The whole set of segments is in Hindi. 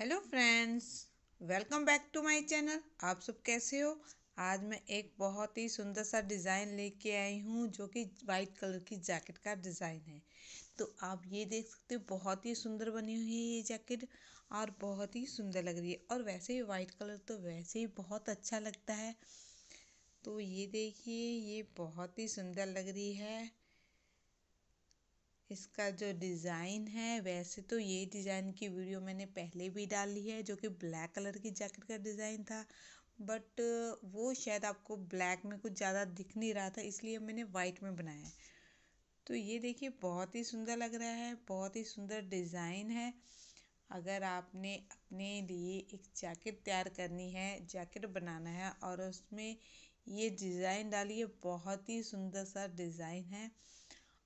hello friends welcome back to my channel आप सब कैसे हो आज मैं एक बहुत ही सुंदर सा डिज़ाइन लेके आई हूँ जो कि वाइट कलर की जैकेट का डिज़ाइन है तो आप ये देख सकते हो बहुत ही सुंदर बनी हुई है ये जैकेट और बहुत ही सुंदर लग रही है और वैसे ही वाइट कलर तो वैसे ही बहुत अच्छा लगता है तो ये देखिए ये बहुत ही सुंदर लग रही है इसका जो डिज़ाइन है वैसे तो ये डिज़ाइन की वीडियो मैंने पहले भी डाली है जो कि ब्लैक कलर की जैकेट का डिज़ाइन था बट वो शायद आपको ब्लैक में कुछ ज़्यादा दिख नहीं रहा था इसलिए मैंने वाइट में बनाया है तो ये देखिए बहुत ही सुंदर लग रहा है बहुत ही सुंदर डिज़ाइन है अगर आपने अपने लिए एक जैकेट तैयार करनी है जैकेट बनाना है और उसमें ये डिज़ाइन डालिए बहुत ही सुंदर सा डिज़ाइन है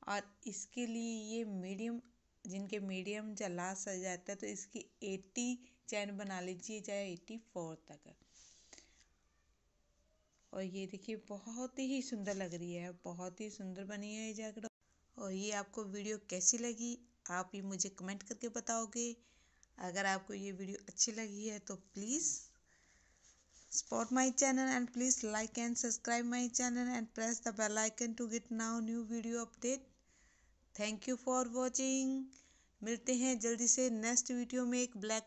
और इसके लिए ये मीडियम जिनके मीडियम जला सज जाता है तो इसकी एट्टी चैन बना लीजिए चाहे एट्टी फोर तक और ये देखिए बहुत ही सुंदर लग रही है बहुत ही सुंदर बनी है ये जैकेट और ये आपको वीडियो कैसी लगी आप ये मुझे कमेंट करके बताओगे अगर आपको ये वीडियो अच्छी लगी है तो please support my channel and please like and subscribe my channel and press the bell icon to get now new video update thank you for watching मिलते हैं जल्दी से नेक्स्ट वीडियो में एक ब्लैक